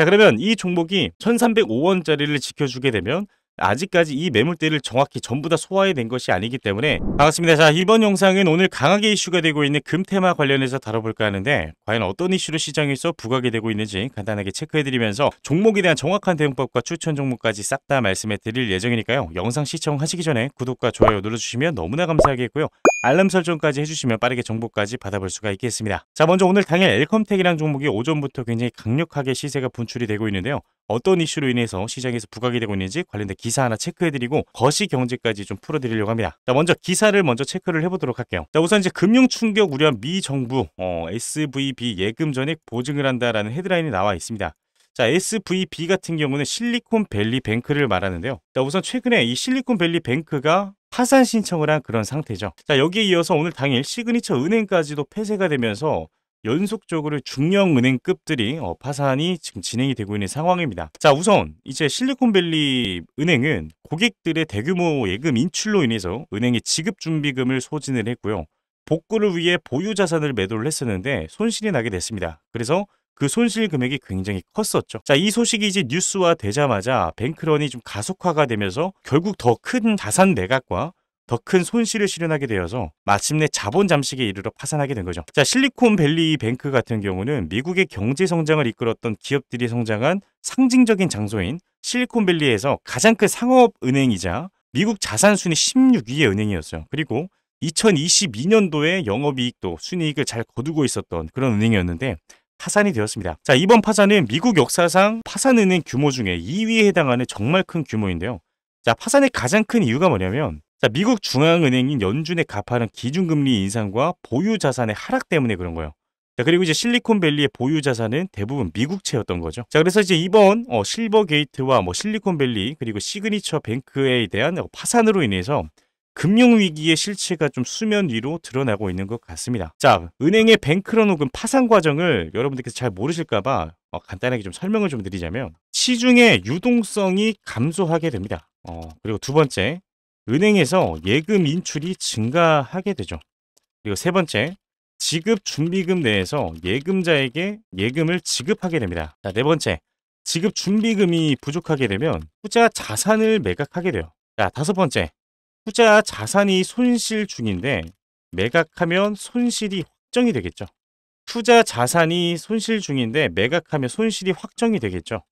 자, 그러면 이 종목이 1305원짜리를 지켜주게 되면 아직까지 이 매물대를 정확히 전부 다 소화해낸 것이 아니기 때문에 반갑습니다. 자 이번 영상은 오늘 강하게 이슈가 되고 있는 금테마 관련해서 다뤄볼까 하는데 과연 어떤 이슈로 시장에서 부각이 되고 있는지 간단하게 체크해드리면서 종목에 대한 정확한 대응법과 추천 종목까지 싹 다 말씀해드릴 예정이니까요. 영상 시청하시기 전에 구독과 좋아요 눌러주시면 너무나 감사하겠고요. 알람 설정까지 해주시면 빠르게 정보까지 받아볼 수가 있겠습니다. 자 먼저 오늘 당일 엘컴텍이란 종목이 오전부터 굉장히 강력하게 시세가 분출이 되고 있는데요. 어떤 이슈로 인해서 시장에서 부각이 되고 있는지 관련된 기사 하나 체크해드리고 거시 경제까지 좀 풀어드리려고 합니다. 자 먼저 기사를 먼저 체크를 해보도록 할게요. 자 우선 이제 금융 충격 우려한 미 정부 어, SVB 예금 전액 보증을 한다라는 헤드라인이 나와 있습니다. 자, SVB 같은 경우는 실리콘밸리 뱅크를 말하는데요. 자, 우선 최근에 이 실리콘밸리 뱅크가 파산 신청을 한 그런 상태죠. 자, 여기에 이어서 오늘 당일 시그니처 은행까지도 폐쇄가 되면서 연속적으로 중형은행급들이 어, 파산이 지금 진행이 되고 있는 상황입니다. 자 우선 이제 실리콘밸리 은행은 고객들의 대규모 예금 인출로 인해서 은행이 지급준비금을 소진을 했고요. 복구를 위해 보유자산을 매도를 했었는데 손실이 나게 됐습니다. 그래서 그 손실 금액이 굉장히 컸었죠. 자, 이 소식이 이제 뉴스화 되자마자 뱅크런이 좀 가속화가 되면서 결국 더 큰 자산 매각과 더 큰 손실을 실현하게 되어서 마침내 자본 잠식에 이르러 파산하게 된 거죠. 자, 실리콘밸리 뱅크 같은 경우는 미국의 경제 성장을 이끌었던 기업들이 성장한 상징적인 장소인 실리콘밸리에서 가장 큰 상업 은행이자 미국 자산 순위 16위의 은행이었어요. 그리고 2022년도에 영업이익도 순이익을 잘 거두고 있었던 그런 은행이었는데 파산이 되었습니다. 자, 이번 파산은 미국 역사상 파산은행 규모 중에 2위에 해당하는 정말 큰 규모인데요. 자, 파산의 가장 큰 이유가 뭐냐면 자, 미국 중앙은행인 연준의 가파른 기준금리 인상과 보유 자산의 하락 때문에 그런 거예요. 자, 그리고 이제 실리콘밸리의 보유 자산은 대부분 미국채였던 거죠. 자, 그래서 이제 이번 어, 실버게이트와 뭐 실리콘밸리 그리고 시그니처 뱅크에 대한 파산으로 인해서 금융위기의 실체가 좀 수면 위로 드러나고 있는 것 같습니다. 자, 은행의 뱅크런 혹은 파산 과정을 여러분들께서 잘 모르실까봐 어, 간단하게 좀 설명을 좀 드리자면 시중의 유동성이 감소하게 됩니다. 어, 그리고 두 번째, 은행에서 예금 인출이 증가하게 되죠. 그리고 세 번째, 지급 준비금 내에서 예금자에게 예금을 지급하게 됩니다. 자, 네 번째, 지급 준비금이 부족하게 되면 후자 자산을 매각하게 돼요. 자, 다섯 번째, 투자 자산이 손실 중인데 매각하면 손실이 확정이 되겠죠. 투자 자산이 손실 중인데 매각하면 손실이 확정이 되겠죠.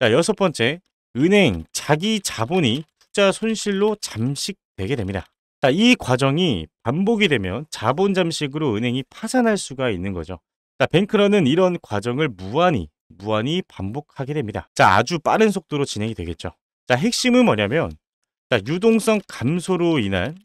자, 여섯 번째, 은행 자기 자본이 투자 손실로 잠식되게 됩니다. 자, 이 과정이 반복이 되면 자본 잠식으로 은행이 파산할 수가 있는 거죠. 자, 뱅크런은 이런 과정을 무한히 무한히 반복하게 됩니다. 자, 아주 빠른 속도로 진행이 되겠죠. 자, 핵심은 뭐냐면 자, 유동성 감소로 인한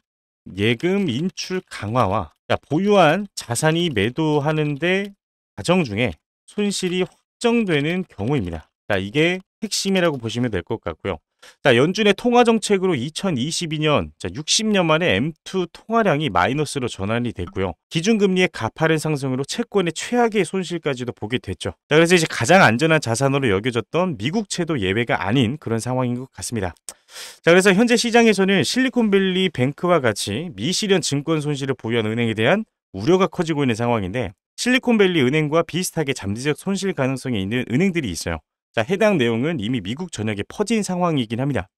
예금 인출 강화와 자, 보유한 자산이 매도하는데 과정 중에 손실이 확정되는 경우입니다. 자, 이게 핵심이라고 보시면 될 것 같고요. 자, 연준의 통화 정책으로 2022년 자, 60년 만에 M2 통화량이 마이너스로 전환이 됐고요. 기준금리의 가파른 상승으로 채권의 최악의 손실까지도 보게 됐죠. 자, 그래서 이제 가장 안전한 자산으로 여겨졌던 미국채도 예외가 아닌 그런 상황인 것 같습니다. 자, 그래서 현재 시장에서는 실리콘밸리 뱅크와 같이 미실현 증권 손실을 보유한 은행에 대한 우려가 커지고 있는 상황인데 실리콘밸리 은행과 비슷하게 잠재적 손실 가능성이 있는 은행들이 있어요. 자, 해당 내용은 이미 미국 전역에 퍼진 상황이긴 합니다.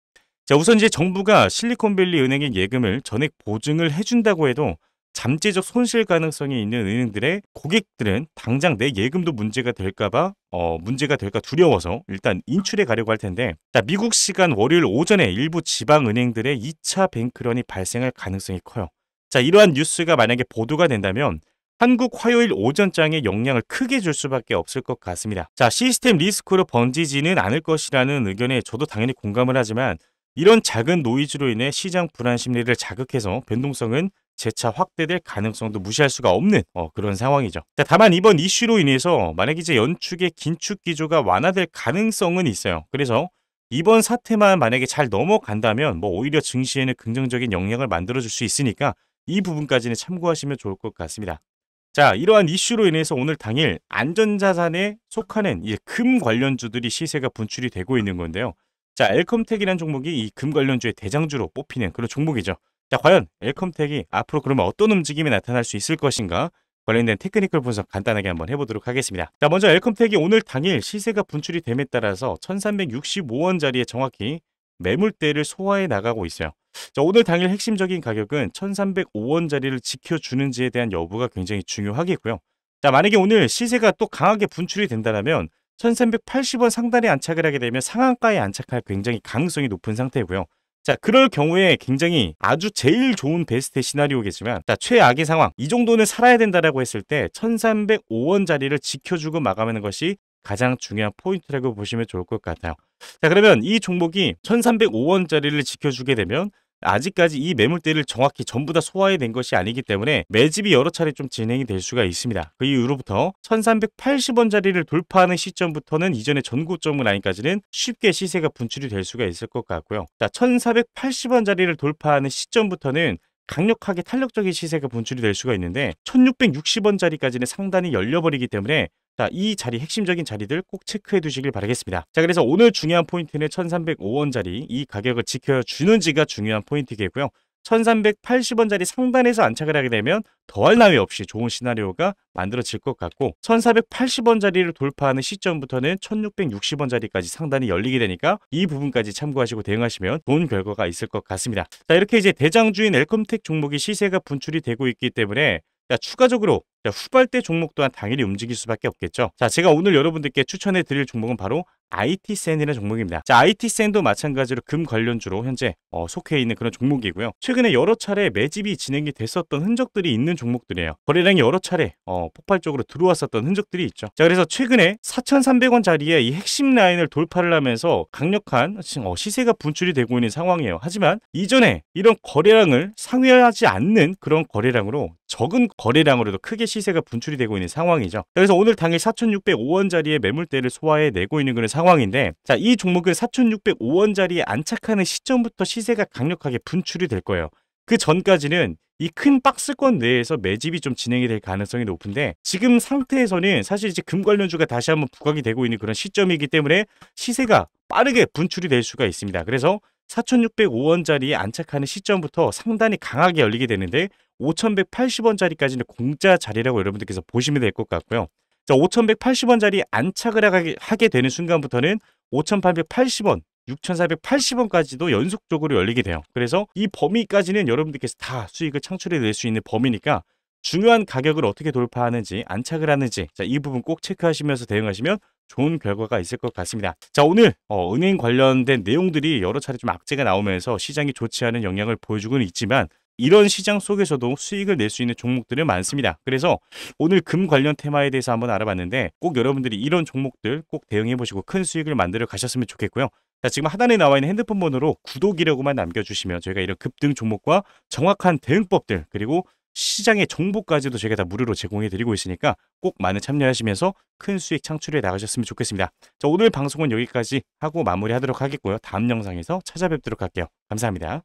자, 우선 이제 정부가 실리콘밸리 은행의 예금을 전액 보증을 해준다고 해도 잠재적 손실 가능성이 있는 은행들의 고객들은 당장 내 예금도 문제가 될까봐 어, 문제가 될까 두려워서 일단 인출해 가려고 할 텐데 미국 시간 월요일 오전에 일부 지방 은행들의 2차 뱅크런이 발생할 가능성이 커요. 자 이러한 뉴스가 만약에 보도가 된다면 한국 화요일 오전장에 영향을 크게 줄 수밖에 없을 것 같습니다. 자 시스템 리스크로 번지지는 않을 것이라는 의견에 저도 당연히 공감을 하지만 이런 작은 노이즈로 인해 시장 불안 심리를 자극해서 변동성은 재차 확대될 가능성도 무시할 수가 없는 어, 그런 상황이죠. 다만 이번 이슈로 인해서 만약 이제 연축의 긴축 기조가 완화될 가능성은 있어요. 그래서 이번 사태만 만약에 잘 넘어간다면 뭐 오히려 증시에는 긍정적인 영향을 만들어줄 수 있으니까 이 부분까지는 참고하시면 좋을 것 같습니다. 자, 이러한 이슈로 인해서 오늘 당일 안전자산에 속하는 금 관련주들이 시세가 분출이 되고 있는 건데요. 자, 엘컴텍이라는 종목이 이 금 관련주의 대장주로 뽑히는 그런 종목이죠. 자, 과연 엘컴텍이 앞으로 그러면 어떤 움직임이 나타날 수 있을 것인가? 관련된 테크니컬 분석 간단하게 한번 해보도록 하겠습니다. 자, 먼저 엘컴텍이 오늘 당일 시세가 분출이 됨에 따라서 1365원 자리에 정확히 매물대를 소화해 나가고 있어요. 자, 오늘 당일 핵심적인 가격은 1305원 자리를 지켜주는지에 대한 여부가 굉장히 중요하겠고요. 자, 만약에 오늘 시세가 또 강하게 분출이 된다면 1380원 상단에 안착을 하게 되면 상한가에 안착할 굉장히 가능성이 높은 상태고요. 자 그럴 경우에 굉장히 아주 제일 좋은 베스트 시나리오겠지만 자 최악의 상황 이 정도는 살아야 된다라고 했을 때 1305원 자리를 지켜주고 마감하는 것이 가장 중요한 포인트라고 보시면 좋을 것 같아요 자 그러면 이 종목이 1305원짜리를 지켜주게 되면 아직까지 이 매물대를 정확히 전부 다 소화해낸 것이 아니기 때문에 매집이 여러 차례 좀 진행이 될 수가 있습니다. 그 이후로부터 1380원짜리를 돌파하는 시점부터는 이전의 전고점 라인까지는 쉽게 시세가 분출이 될 수가 있을 것 같고요. 자, 1480원짜리를 돌파하는 시점부터는 강력하게 탄력적인 시세가 분출이 될 수가 있는데 1660원짜리까지는 상단이 열려버리기 때문에 자, 이 자리 핵심적인 자리들 꼭 체크해 두시길 바라겠습니다. 자, 그래서 오늘 중요한 포인트는 1305원짜리 이 가격을 지켜주는지가 중요한 포인트겠고요. 1380원짜리 상단에서 안착을 하게 되면 더할 나위 없이 좋은 시나리오가 만들어질 것 같고 1480원짜리를 돌파하는 시점부터는 1660원짜리까지 상단이 열리게 되니까 이 부분까지 참고하시고 대응하시면 좋은 결과가 있을 것 같습니다. 자 이렇게 이제 대장주인 엘컴텍 종목이 시세가 분출이 되고 있기 때문에 자, 추가적으로 자, 그러니까 후발대 종목 또한 당연히 움직일 수밖에 없겠죠. 자, 제가 오늘 여러분들께 추천해 드릴 종목은 바로 IT센이라는 종목입니다. 자, IT센도 마찬가지로 금 관련주로 현재 어, 속해 있는 그런 종목이고요. 최근에 여러 차례 매집이 진행이 됐었던 흔적들이 있는 종목들이에요. 거래량이 여러 차례 어, 폭발적으로 들어왔었던 흔적들이 있죠. 자, 그래서 최근에 4,300원 자리에 이 핵심 라인을 돌파를 하면서 강력한 어, 시세가 분출이 되고 있는 상황이에요. 하지만 이전에 이런 거래량을 상회하지 않는 그런 거래량으로 적은 거래량으로도 크게 시세가 분출이 되고 있는 상황이죠. 그래서 오늘 당일 4,605원 자리에 매물대를 소화해내고 있는 그런 상황인데 자, 이 종목을 4,605원짜리에 안착하는 시점부터 시세가 강력하게 분출이 될 거예요. 그 전까지는 이 큰 박스권 내에서 매집이 좀 진행이 될 가능성이 높은데 지금 상태에서는 사실 이제 금 관련주가 다시 한번 부각이 되고 있는 그런 시점이기 때문에 시세가 빠르게 분출이 될 수가 있습니다. 그래서 4,605원짜리에 안착하는 시점부터 상단이 강하게 열리게 되는데 5,180원짜리까지는 공짜 자리라고 여러분들께서 보시면 될 것 같고요. 자, 5,180원짜리 안착을 하게, 되는 순간부터는 5,880원, 6,480원까지도 연속적으로 열리게 돼요. 그래서 이 범위까지는 여러분들께서 다 수익을 창출해 낼 수 있는 범위니까 중요한 가격을 어떻게 돌파하는지 안착을 하는지 자, 이 부분 꼭 체크하시면서 대응하시면 좋은 결과가 있을 것 같습니다. 자 오늘 어, 은행 관련된 내용들이 여러 차례 좀 악재가 나오면서 시장이 좋지 않은 영향을 보여주고는 있지만 이런 시장 속에서도 수익을 낼 수 있는 종목들이 많습니다. 그래서 오늘 금 관련 테마에 대해서 한번 알아봤는데 꼭 여러분들이 이런 종목들 꼭 대응해 보시고 큰 수익을 만들어 가셨으면 좋겠고요. 자, 지금 하단에 나와 있는 핸드폰 번호로 구독이라고만 남겨주시면 저희가 이런 급등 종목과 정확한 대응법들 그리고 시장의 정보까지도 저희가 다 무료로 제공해 드리고 있으니까 꼭 많은 참여하시면서 큰 수익 창출해 나가셨으면 좋겠습니다. 자, 오늘 방송은 여기까지 하고 마무리하도록 하겠고요. 다음 영상에서 찾아뵙도록 할게요. 감사합니다.